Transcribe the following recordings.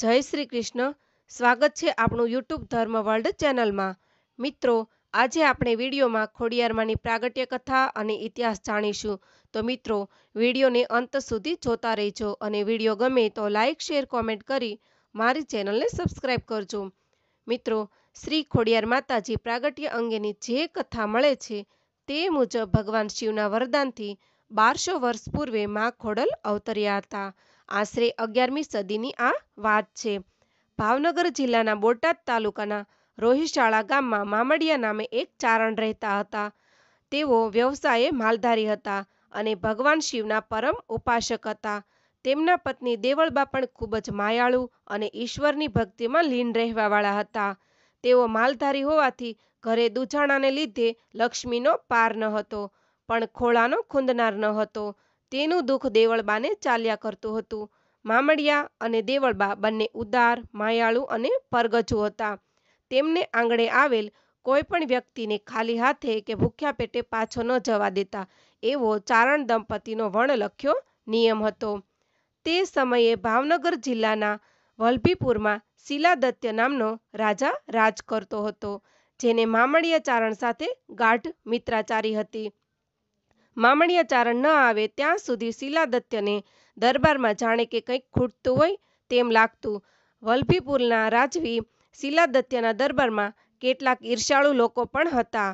જય શ્રી કૃષ્ણ સ્વાગત છે આપણું યુટ્યુબ ધર્મ વર્લ્ડ ચેનલમાં મિત્રો આજે આપણે વિડીયોમાં ખોડિયારમાંની પ્રાગટ્ય કથા અને ઇતિહાસ જાણીશું તો મિત્રો વિડીયોને અંત સુધી જોતા રહેજો અને વિડીયો ગમે તો લાઇક શેર કોમેન્ટ કરી મારી ચેનલને સબસ્ક્રાઇબ કરજો મિત્રો શ્રી ખોડિયાર માતાજી પ્રાગટ્ય અંગેની જે કથા મળે છે તે મુજબ ભગવાન શિવના વરદાનથી બારસો વર્ષ પૂર્વે મા ખોડલ અવતર્યા હતા આશરે અગિયારમી સદીની આ વાત છે ભાવનગર જિલ્લાના બોટાદ તાલુકાના રોહિશાળા ગામમાં મામડિયા નામે એક ચારણ રહેતા હતા તેઓ વ્યવસાયે માલધારી હતા અને ભગવાન શિવના પરમ ઉપાસક હતા તેમના પત્ની દેવળબા પણ ખૂબ જ માયાળુ અને ઈશ્વરની ભક્તિમાં લીન રહેવાવાળા હતા તેઓ માલધારી હોવાથી ઘરે દુજાણાને લીધે લક્ષ્મીનો પાર ન હતો પણ ખોળાનો ખૂંદનાર ન હતો તેનું દુઃખ દેવળબાને ચાલ્યા કરતું હતું મામડિયા અને દેવળબા બંને ઉદાર માયાળુ અને પરગજુ હતા તેમને આંગણે આવેલ કોઈ પણ વ્યક્તિને ખાલી હાથે કે ભૂખ્યા પેટે પાછો ન જવા દેતા એવો ચારણ દંપતીનો લખ્યો નિયમ હતો તે સમયે ભાવનગર જિલ્લાના વલભીપુરમાં શિલાદત્ય નામનો રાજા રાજ કરતો હતો જેને મામડિયા ચારણ સાથે ગાઢ મિત્રાચારી હતી મામણિયાચારણ ન આવે ત્યાં સુધી શીલાદત્યને દરબારમાં જાણે કે કંઈક ખૂટતું હોય તેમ લાગતું વલભીપુરના રાજવી શીલાદત્યના દરબારમાં કેટલાક ઈર્ષાળુ લોકો પણ હતા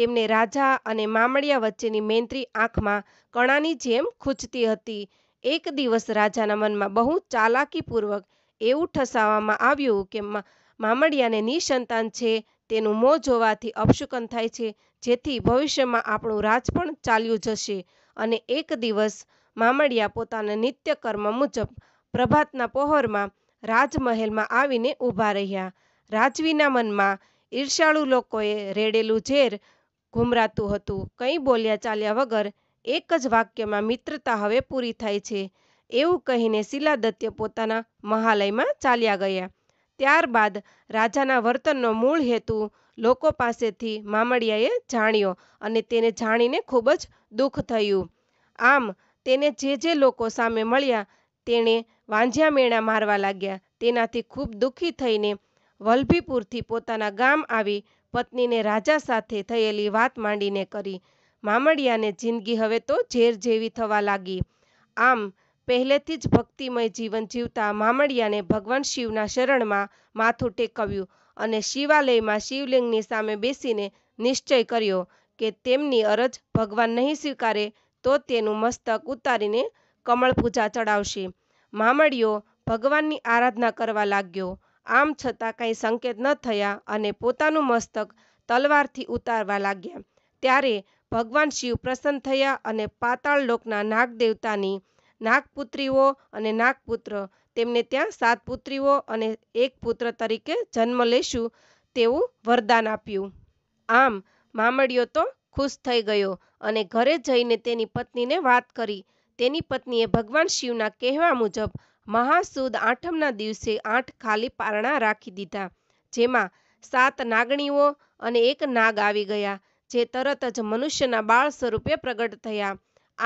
તેમને રાજા અને મામળિયા વચ્ચેની મેંત્રી આંખમાં કણાની જેમ ખૂંચતી હતી એક દિવસ રાજાના મનમાં બહુ ચાલાકીપૂર્વક એવું ઠસાવવામાં આવ્યું કે મામડિયાને નિસંતાન છે તેનું મોં જોવાથી અપશુકન થાય છે જેથી ભવિષ્યમાં આપણું રાજ પણ ચાલ્યું જશે અને એક દિવસ મામડિયા પોતાના નિત્ય કર્મ મુજબ પ્રભાતના પહોરમાં રાજમહેલમાં આવીને ઊભા રહ્યા રાજવીના મનમાં ઈર્ષાળુ લોકોએ રેડેલું ઝેર ઘુમરાતું હતું કંઈ બોલ્યા ચાલ્યા વગર એક જ વાક્યમાં મિત્રતા હવે પૂરી થાય છે એવું કહીને શિલાદત્ય પોતાના મહાલયમાં ચાલ્યા ગયા ત્યારબાદ રાજાના વર્તનનો મૂળ હેતુ લોકો પાસેથી મામડિયાએ જાણ્યો અને તેને જાણીને ખૂબ જ દુઃખ થયું આમ તેને જે જે લોકો સામે મળ્યા તેણે વાંજ્યા મેણા મારવા લાગ્યા તેનાથી ખૂબ દુઃખી થઈને વલભીપુરથી પોતાના ગામ આવી પત્નીને રાજા સાથે થયેલી વાત માંડીને કરી મામડિયાને જિંદગી હવે તો ઝેર જેવી થવા લાગી આમ પહેલેથી જ ભક્તિમય જીવન જીવતા મામડિયાને ભગવાન શિવના શરણમાં માથું ટેકવ્યું અને શિવાલયમાં શિવલિંગની સામે બેસીને નિશ્ચય કર્યો કે તેમની અરજ ભગવાન નહીં સ્વીકારે તો તેનું મસ્તક ઉતારીને કમળ પૂજા ચડાવશે મામડીઓ ભગવાનની આરાધના કરવા લાગ્યો આમ છતાં કંઈ સંકેત ન થયા અને પોતાનું મસ્તક તલવારથી ઉતારવા લાગ્યા ત્યારે ભગવાન શિવ પ્રસન્ન થયા અને પાતાળ લોકના નાગદેવતાની નાગપુત્રીઓ અને નાગપુત્ર તેમને ત્યાં સાત પુત્રીઓ અને એક પુત્ર તરીકે જન્મ લેશું તેવું વરદાન આપ્યું આમ મામડિયો તો ખુશ થઈ ગયો અને ઘરે જઈને તેની પત્નીને વાત કરી તેની પત્નીએ ભગવાન શિવના કહેવા મુજબ મહાસુદ આઠમના દિવસે આઠ ખાલી પારણા રાખી દીધા જેમાં સાત નાગણીઓ અને એક નાગ આવી ગયા જે તરત જ મનુષ્યના બાળ સ્વરૂપે પ્રગટ થયા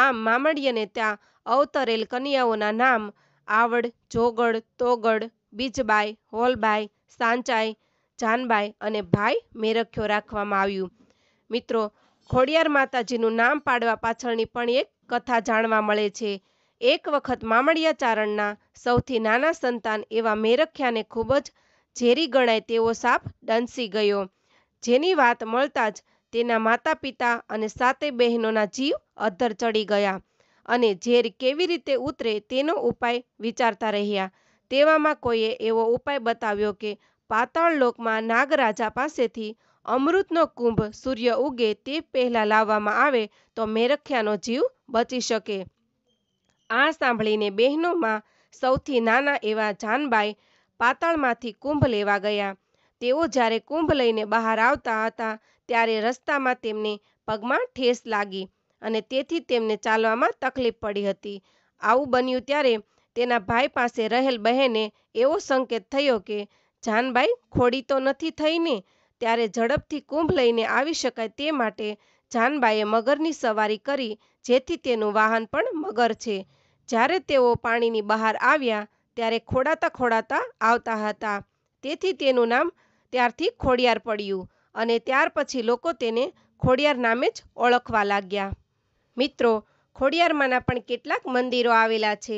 આમ મામડીયને ત્યાં અવતરેલ કન્યાઓના નામ આવડ જોગડ તોગડ બીજબાઈ હોલબાઈ સાંચાઈ જાનબાઈ અને ભાઈ મેરખ્યો રાખવામાં આવ્યું મિત્રો ખોડિયાર માતાજીનું નામ પાડવા પાછળની પણ એક કથા જાણવા મળે છે એક વખત મામડિયા ચારણના સૌથી નાના સંતાન એવા મેરખ્યાને ખૂબ જ ઝેરી ગણાય તેવો સાપ ડંસી ગયો જેની વાત મળતા જ તેના માતા પિતા અને સાતે બહેનોના જીવ અધ્ધર ચડી ગયા અને ઝેર કેવી રીતે ઉતરે તેનો ઉપાય વિચારતા રહ્યા તેવામાં કોઈએ એવો ઉપાય બતાવ્યો કે પાતાળ લોકમાં નાગરાજા પાસેથી અમૃતનો કુંભ સૂર્ય ઉગે તે પહેલાં લાવવામાં આવે તો મેરખ્યાનો જીવ બચી શકે આ સાંભળીને બહેનોમાં સૌથી નાના એવા જાનબાઈ પાતાળમાંથી કુંભ લેવા ગયા તેઓ જ્યારે કુંભ લઈને બહાર આવતા હતા ત્યારે રસ્તામાં તેમને પગમાં ઠેસ લાગી અને તેથી તેમને ચાલવામાં તકલીફ પડી હતી આવું બન્યું ત્યારે તેના ભાઈ પાસે રહેલ બહેને એવો સંકેત થયો કે જાનબાઈ ખોડી તો નથી થઈને ત્યારે ઝડપથી કુંભ લઈને આવી શકાય તે માટે જાનબાઈએ મગરની સવારી કરી જેથી તેનું વાહન પણ મગર છે જ્યારે તેઓ પાણીની બહાર આવ્યા ત્યારે ખોડાતા ખોડાતા આવતા હતા તેથી તેનું નામ ત્યારથી ખોડિયાર પડ્યું અને ત્યાર પછી લોકો તેને ખોડિયાર નામે જ ઓળખવા લાગ્યા મિત્રો ખોડિયારમાંના પણ કેટલાક મંદિરો આવેલા છે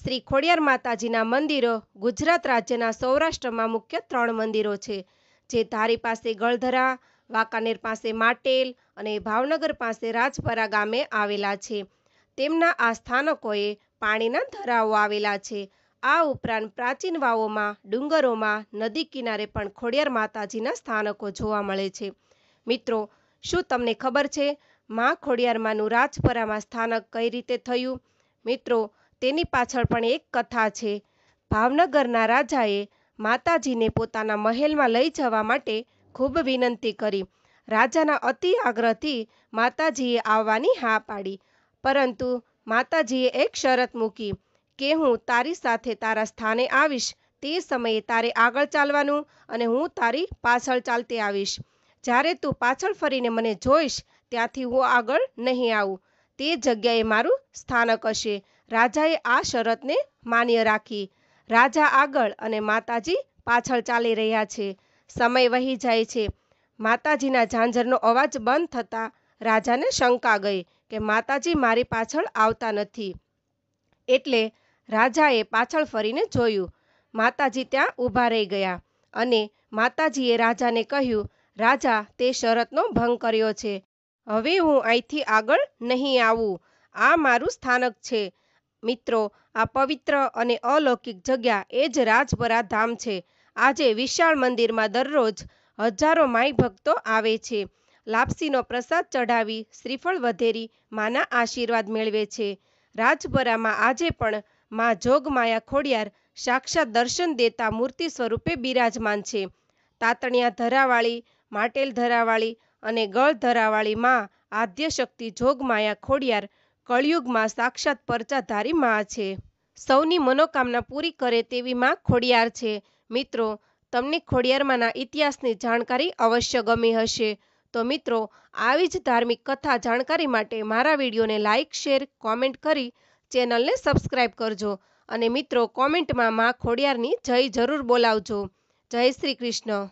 શ્રી ખોડિયાર માતાજીના મંદિરો ગુજરાત રાજ્યના સૌરાષ્ટ્રમાં મુખ્ય ત્રણ મંદિરો છે જે ધારી પાસે ગળધરા વાંકાનેર પાસે માટેલ અને ભાવનગર પાસે રાજપરા ગામે આવેલા છે તેમના આ સ્થાનકોએ પાણીના ધરાઓ આવેલા છે આ ઉપરાંત પ્રાચીન વાવોમાં ડુંગરોમાં નદી કિનારે પણ ખોડિયાર માતાજીના સ્થાનકો જોવા મળે છે મિત્રો શું તમને ખબર છે મા ખોડિયારમાંનું રાજપરામાં સ્થાનક કઈ રીતે થયું મિત્રો તેની પાછળ પણ એક કથા છે ભાવનગરના રાજાએ માતાજીને પોતાના મહેલમાં લઈ જવા માટે ખૂબ વિનંતી કરી રાજાના અતિ આગ્રહથી માતાજીએ આવવાની હા પાડી પરંતુ માતાજીએ એક શરત મૂકી કે હું તારી સાથે તારા સ્થાને આવીશ તે સમયે તારે આગળ ચાલવાનું અને હું તારી પાછળ ચાલતી આવીશ જ્યારે તું પાછળ ફરીને મને જોઈશ ત્યાંથી હું આગળ નહીં આવું તે જગ્યાએ મારું સ્થાનક હશે રાજાએ આ શરતને માન્ય રાખી રાજા આગળ અને માતાજી પાછળ ચાલી રહ્યા છે સમય વહી જાય છે માતાજીના ઝાંઝરનો અવાજ બંધ થતાં રાજાને શંકા ગઈ કે માતાજી મારી પાછળ આવતા નથી એટલે રાજાએ પાછળ ફરીને જોયું માતાજી ત્યાં ઊભા રહી ગયા અને માતાજીએ રાજાને કહ્યું રાજા તે શરતનો ભંગ કર્યો છે હવે હું અહીંથી આગળ નહીં આવું આ મારું સ્થાનક છે મિત્રો આ પવિત્ર અને અલૌકિક જગ્યા એ જ રાજભરા ધામ છે આજે વિશાળ મંદિરમાં દરરોજ હજારો માય ભક્તો આવે છે લાપસીનો પ્રસાદ ચઢાવી શ્રીફળ વધેરી માના આશીર્વાદ મેળવે છે રાજપરામાં આજે પણ માં જોગમાયા ખોડિયાર સાક્ષાત દર્શન દેતા મૂર્તિ સ્વરૂપે બિરાજમાન છે તાતણિયા ધરાવાળી માટેલ ધરાવાળી અને ગળ ધરાવાળી માં આદ્ય જોગમાયા ખોડિયાર કળિયુગમાં સાક્ષાત પરચાધારી માં છે સૌની મનોકામના પૂરી કરે તેવી માં ખોડિયાર છે મિત્રો તમને ખોડિયારમાંના ઇતિહાસની જાણકારી અવશ્ય ગમી હશે તો મિત્રો આવી જ ધાર્મિક કથા જાણકારી માટે મારા વિડીયોને લાઇક શેર કોમેન્ટ કરી ચેનલને સબસ્ક્રાઈબ કરજો અને મિત્રો કોમેન્ટમાં માં ખોડિયારની જય જરૂર બોલાવજો જય શ્રી કૃષ્ણ